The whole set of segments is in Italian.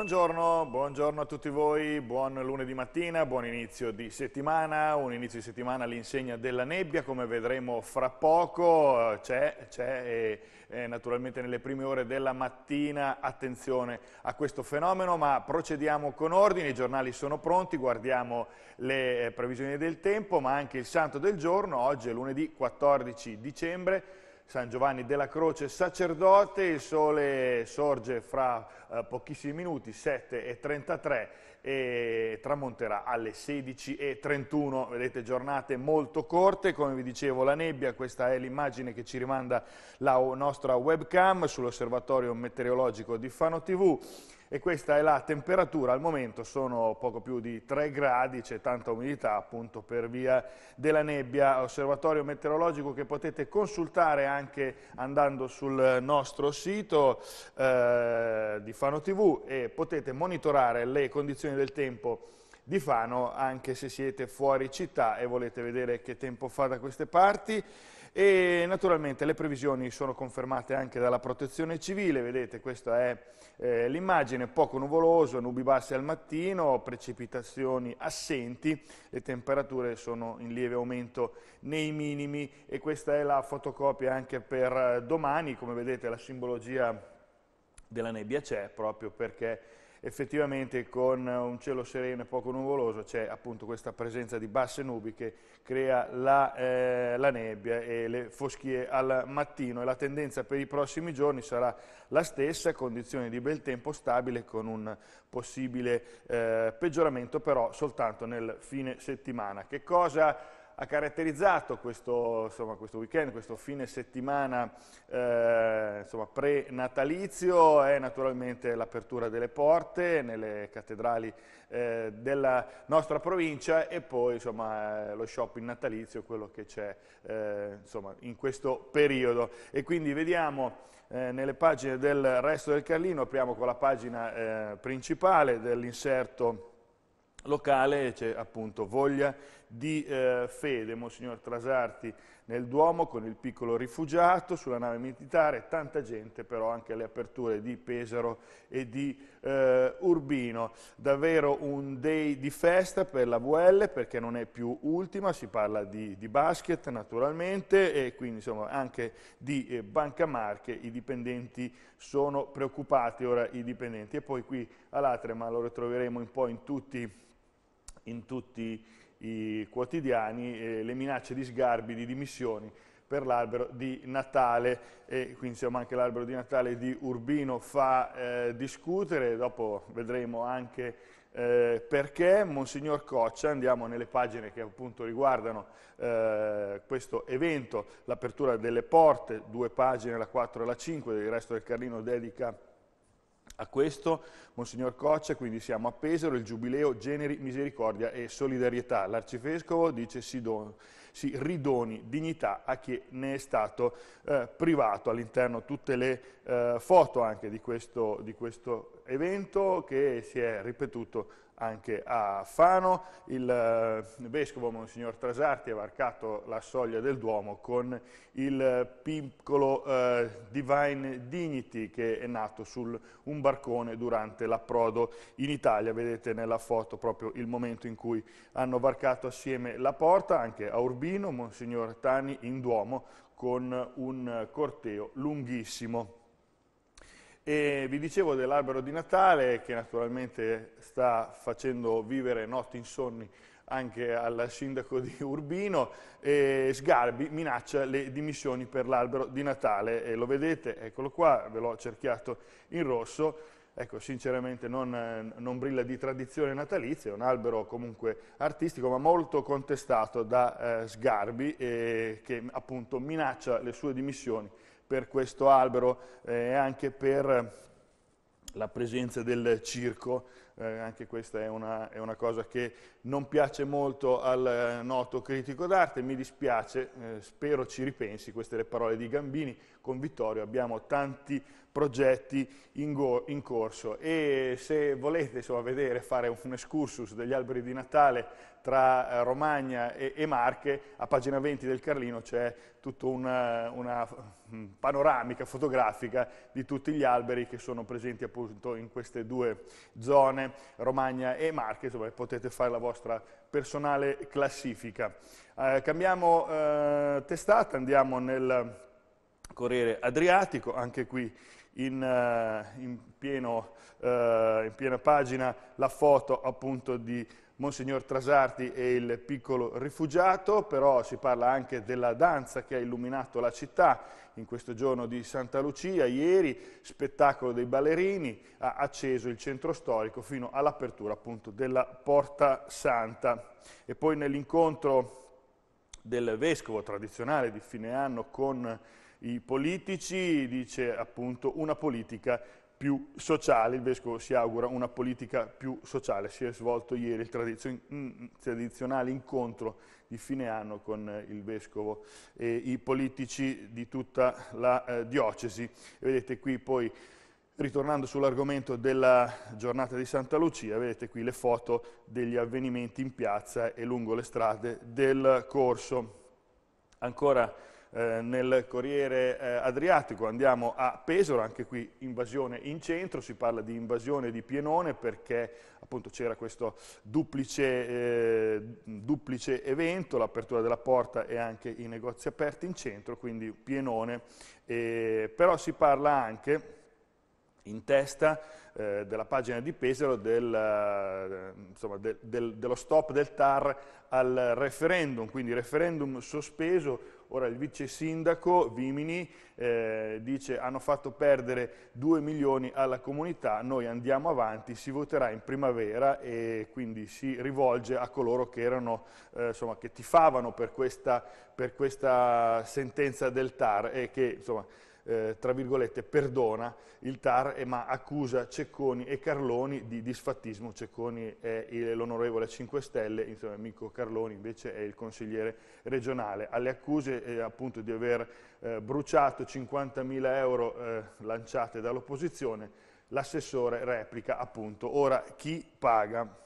Buongiorno, buongiorno, a tutti voi, buon lunedì mattina, buon inizio di settimana, un inizio di settimana all'insegna della nebbia, come vedremo fra poco, eh, c'è, e, e naturalmente nelle prime ore della mattina attenzione a questo fenomeno, ma procediamo con ordine, i giornali sono pronti, guardiamo le eh, previsioni del tempo, ma anche il santo del giorno, oggi è lunedì 14 dicembre, San Giovanni della Croce sacerdote, il sole sorge fra eh, pochissimi minuti, 7.33 e tramonterà alle 16.31, vedete giornate molto corte, come vi dicevo la nebbia, questa è l'immagine che ci rimanda la nostra webcam sull'osservatorio meteorologico di Fano TV, e questa è la temperatura, al momento sono poco più di 3 gradi, c'è tanta umidità appunto per via della nebbia, osservatorio meteorologico che potete consultare anche andando sul nostro sito eh, di Fano TV e potete monitorare le condizioni del tempo di Fano anche se siete fuori città e volete vedere che tempo fa da queste parti. E naturalmente le previsioni sono confermate anche dalla protezione civile, vedete questa è eh, l'immagine, poco nuvoloso, nubi basse al mattino, precipitazioni assenti, le temperature sono in lieve aumento nei minimi e questa è la fotocopia anche per eh, domani, come vedete la simbologia della nebbia c'è proprio perché effettivamente con un cielo sereno e poco nuvoloso c'è appunto questa presenza di basse nubi che crea la, eh, la nebbia e le foschie al mattino e la tendenza per i prossimi giorni sarà la stessa, condizioni di bel tempo stabile con un possibile eh, peggioramento però soltanto nel fine settimana. Che cosa ha caratterizzato questo, insomma, questo, weekend, questo fine settimana eh, pre-natalizio è naturalmente l'apertura delle porte nelle cattedrali eh, della nostra provincia e poi insomma, eh, lo shopping natalizio, quello che c'è eh, in questo periodo. E quindi vediamo eh, nelle pagine del resto del Carlino, apriamo con la pagina eh, principale dell'inserto locale, c'è appunto voglia di eh, fede, Monsignor Trasarti nel Duomo con il piccolo rifugiato, sulla nave militare, tanta gente però anche alle aperture di Pesaro e di eh, Urbino. Davvero un day di festa per la VL perché non è più ultima, si parla di, di basket naturalmente e quindi insomma, anche di eh, Banca Marche, i dipendenti sono preoccupati ora i dipendenti e poi qui all'Atre ma lo ritroveremo un po' in tutti, in tutti i quotidiani eh, le minacce di sgarbi, di dimissioni per l'albero di Natale e quindi insomma, anche l'albero di Natale di Urbino fa eh, discutere, dopo vedremo anche eh, perché Monsignor Coccia, andiamo nelle pagine che appunto riguardano eh, questo evento, l'apertura delle porte, due pagine, la 4 e la 5, il resto del Carlino dedica a questo, Monsignor Coccia, quindi siamo a Pesaro, il Giubileo Generi, Misericordia e Solidarietà. L'Arcivescovo dice si, don, si, ridoni dignità a chi ne è stato eh, privato all'interno tutte le eh, foto anche di questo, di questo evento che si è ripetuto anche a Fano. Il eh, vescovo Monsignor Trasarti ha varcato la soglia del Duomo con il piccolo Divine Dignity che è nato su un barcone durante l'approdo in Italia, vedete nella foto proprio il momento in cui hanno varcato assieme la porta, anche a Urbino, Monsignor Tani in Duomo con un corteo lunghissimo. E vi dicevo dell'albero di Natale che naturalmente sta facendo vivere notti insonni anche al sindaco di Urbino, eh, Sgarbi minaccia le dimissioni per l'albero di Natale, eh, lo vedete, eccolo qua, ve l'ho cerchiato in rosso, ecco sinceramente non, non, brilla di tradizione natalizia, è un albero comunque artistico ma molto contestato da eh, Sgarbi che appunto minaccia le sue dimissioni per questo albero eh, e anche per la presenza del circo eh, anche questa è una, è una, cosa che non piace molto al eh, noto critico d'arte, mi dispiace, eh, spero ci ripensi, queste le parole di Gambini, con Vittorio abbiamo tanti progetti in, go, in corso e se volete insomma, vedere, fare un excursus degli alberi di Natale tra eh, Romagna e, e, Marche, a pagina 20 del Carlino c'è tutta eh, una, una Mm, panoramica fotografica di tutti gli alberi che sono presenti appunto in queste due zone, Romagna e Marche, insomma potete fare la vostra personale classifica. Eh, cambiamo eh, testata, andiamo nel Corriere Adriatico, anche qui in, eh, in, pieno, eh, in piena pagina la foto appunto di Monsignor Trasarti e il piccolo rifugiato, però si parla anche della danza che ha illuminato la città in questo giorno di Santa Lucia, ieri, spettacolo dei ballerini, ha acceso il centro storico fino all'apertura appunto della Porta Santa. E poi nell'incontro del vescovo tradizionale di fine anno con i politici, dice appunto una politica più sociale, il Vescovo si augura una politica più sociale. Si è svolto ieri il mm, mm, tradizionale incontro di fine anno con eh, il Vescovo e i politici di tutta la eh, diocesi. E vedete qui poi, ritornando sull'argomento della giornata di Santa Lucia, vedete qui le foto degli avvenimenti in piazza e lungo le strade del corso. Ancora eh, nel Corriere eh, Adriatico andiamo a Pesaro, anche qui invasione in centro, si parla di invasione di Pienone perché appunto c'era questo duplice, eh, duplice evento, l'apertura della porta e anche i negozi aperti in centro, quindi Pienone, però si parla anche in testa eh, della pagina di Pesaro del, eh, insomma, del, del, dello stop del TAR al referendum, quindi referendum sospeso Ora il vice sindaco Vimini eh, dice hanno fatto perdere 2 milioni alla comunità, noi andiamo avanti, si voterà in primavera e quindi si rivolge a coloro che, erano, eh, insomma, che tifavano per questa, per questa sentenza del TAR e che insomma, eh, tra virgolette, perdona il TAR, eh, ma accusa Cecconi e Carloni di disfattismo. Cecconi è l'onorevole 5 Stelle, insomma, amico Carloni invece è il consigliere regionale. Alle accuse eh, appunto di aver eh, bruciato 50.000 euro eh, lanciate dall'opposizione, l'assessore replica appunto, ora chi paga?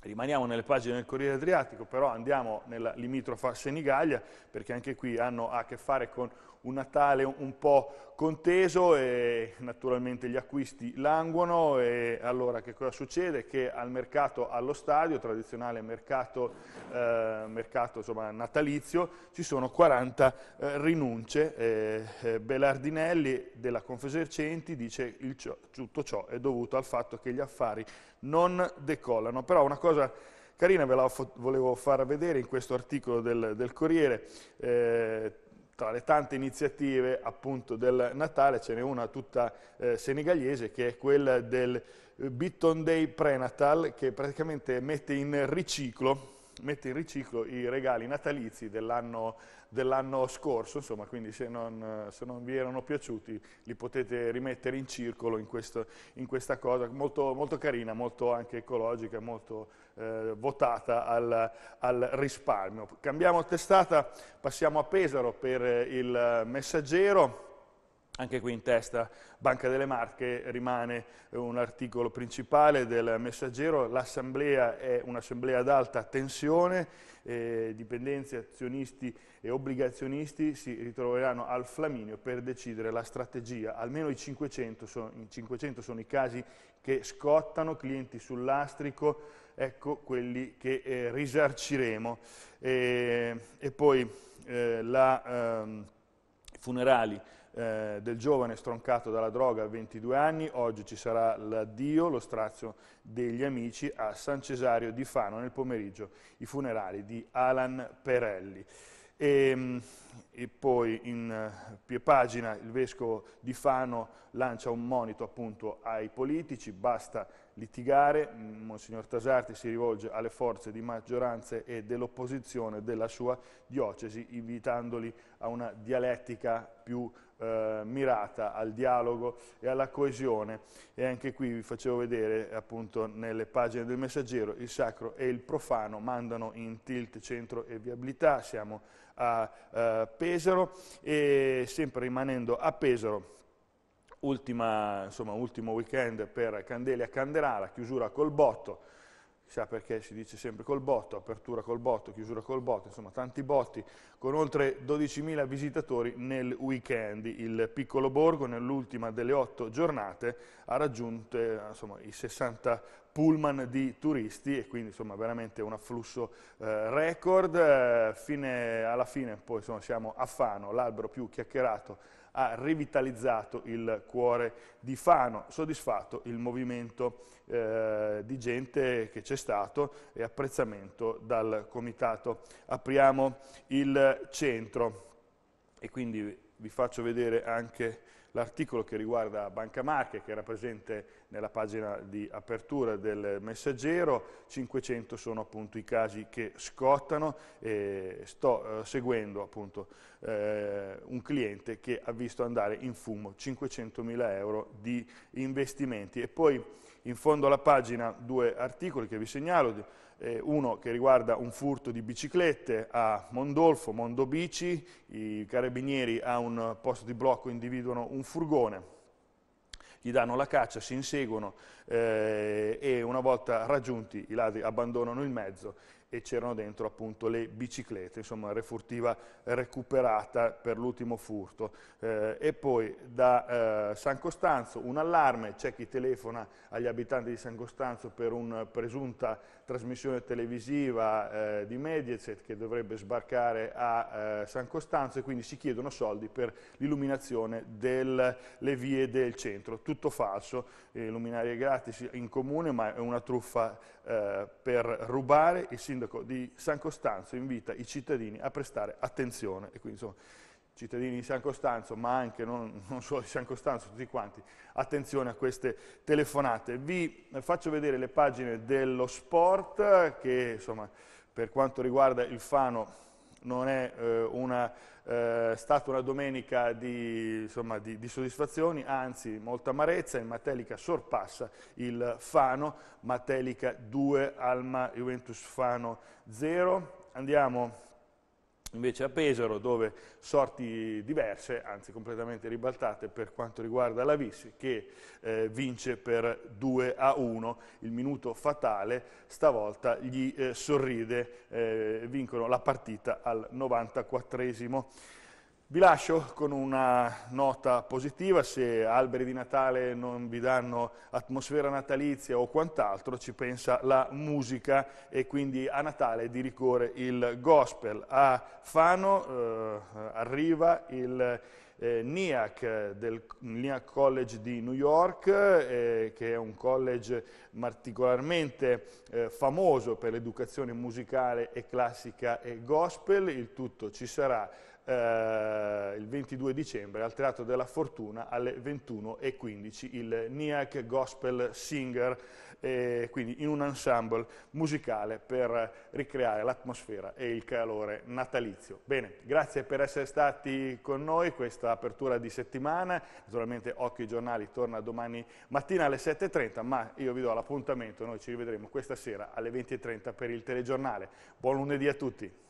Rimaniamo nelle pagine del Corriere Adriatico, però andiamo nella limitrofa Senigallia, perché anche qui hanno a che fare con un Natale un po' conteso e naturalmente gli acquisti languono e allora che cosa succede? Che al mercato allo stadio, tradizionale mercato, eh, mercato insomma, natalizio, ci sono 40 eh, rinunce, eh, eh Belardinelli della Confesercenti dice che tutto ciò è dovuto al fatto che gli affari non decollano, però una cosa carina ve la volevo far vedere in questo articolo del, del Corriere, eh, tra le tante iniziative appunto del Natale ce n'è una tutta eh, senegalese che è quella del Bitton Day Prenatal che praticamente mette in riciclo mette in riciclo i regali natalizi dell'anno dell scorso, insomma, quindi se non, se non, vi erano piaciuti li potete rimettere in circolo in, questo, in questa cosa molto, molto, carina, molto anche ecologica, molto eh, votata al, al, risparmio. Cambiamo testata, passiamo a Pesaro per il messaggero. Anche qui in testa Banca delle Marche rimane un articolo principale del messaggero, l'assemblea è un'assemblea ad alta tensione, eh, dipendenze, azionisti e obbligazionisti si ritroveranno al Flaminio per decidere la strategia, almeno i 500 sono, i 500 sono i casi che scottano, clienti sull'astrico, ecco quelli che eh, risarciremo. E, eh, e poi eh, la, ehm, funerali eh, del giovane stroncato dalla droga a 22 anni, oggi ci sarà l'addio, lo strazio degli amici a San Cesario di Fano nel pomeriggio, i funerali di Alan Perelli. E, ehm, e, poi in eh, pagina il vescovo di Fano lancia un monito appunto ai politici, basta litigare, Monsignor Tasarti si rivolge alle forze di maggioranza e dell'opposizione della sua diocesi invitandoli a una dialettica più eh, mirata al dialogo e alla coesione e anche qui vi facevo vedere appunto nelle pagine del messaggero il sacro e il profano mandano in tilt centro e viabilità, siamo a eh, Pesaro e sempre rimanendo a Pesaro Ultima, insomma, ultimo weekend per Candelia Canderara, chiusura col botto, chissà perché si dice sempre col botto, apertura col botto, chiusura col botto, insomma tanti botti, con oltre 12.000 visitatori nel weekend. Il piccolo borgo nell'ultima delle otto giornate ha raggiunto eh, insomma, i 60 pullman di turisti e quindi insomma veramente un afflusso eh, record. Eh, fine, alla fine poi insomma, siamo a Fano, l'albero più chiacchierato ha rivitalizzato il cuore di Fano, soddisfatto il movimento eh, di gente che c'è stato e apprezzamento dal comitato. Apriamo il centro e quindi vi faccio vedere anche l'articolo che riguarda Banca Marche, che era presente nella pagina di apertura del messaggero, 500 sono appunto i casi che scottano, e sto eh, seguendo appunto eh, un cliente che ha visto andare in fumo 500 mila euro di investimenti e poi in fondo alla pagina due articoli che vi segnalo, eh, uno che riguarda un furto di biciclette a Mondolfo, Mondobici, i carabinieri a un posto di blocco individuano un furgone, gli danno la caccia, si inseguono, eh, e una volta raggiunti i ladri abbandonano il mezzo e c'erano dentro appunto le biciclette, insomma refurtiva recuperata per l'ultimo furto. Eh, e poi da eh, San Costanzo un allarme, c'è chi telefona agli abitanti di San Costanzo per una presunta trasmissione televisiva eh, di Mediaset che dovrebbe sbarcare a eh, San Costanzo e quindi si chiedono soldi per l'illuminazione delle vie del centro. Tutto falso, i eh, luminari grazie burocratici in comune, ma è una truffa eh, per rubare. Il sindaco di San Costanzo invita i cittadini a prestare attenzione. E quindi, insomma, cittadini di San Costanzo, ma anche non, non, solo di San Costanzo, tutti quanti, attenzione a queste telefonate. Vi faccio vedere le pagine dello sport, che insomma, per quanto riguarda il Fano non è eh, una, eh, stata una domenica di, insomma, di, di, soddisfazioni, anzi molta amarezza, il Matelica sorpassa il Fano, Matelica 2, Alma Juventus Fano 0. Andiamo invece a Pesaro dove sorti diverse, anzi completamente ribaltate per quanto riguarda la Vissi che eh, vince per 2 a 1, il minuto fatale stavolta gli eh, sorride, eh, vincono la partita al 94esimo. Vi lascio con una nota positiva, se alberi di Natale non vi danno atmosfera natalizia o quant'altro, ci pensa la musica e quindi a Natale di ricorre il gospel. A Fano eh, arriva il eh, NIAC del NIAC College di New York, eh, che è un college particolarmente eh, famoso per l'educazione musicale e classica e gospel, il tutto ci sarà eh, il 22 dicembre al Teatro della Fortuna alle 21.15 il NIAC Gospel Singer, eh, quindi in un ensemble musicale per ricreare l'atmosfera e il calore natalizio. Bene, grazie per essere stati con noi questa apertura di settimana, naturalmente Occhio ai Giornali torna domani mattina alle 7.30, ma io vi do l'appuntamento, noi ci rivedremo questa sera alle 20.30 per il telegiornale. Buon lunedì a tutti!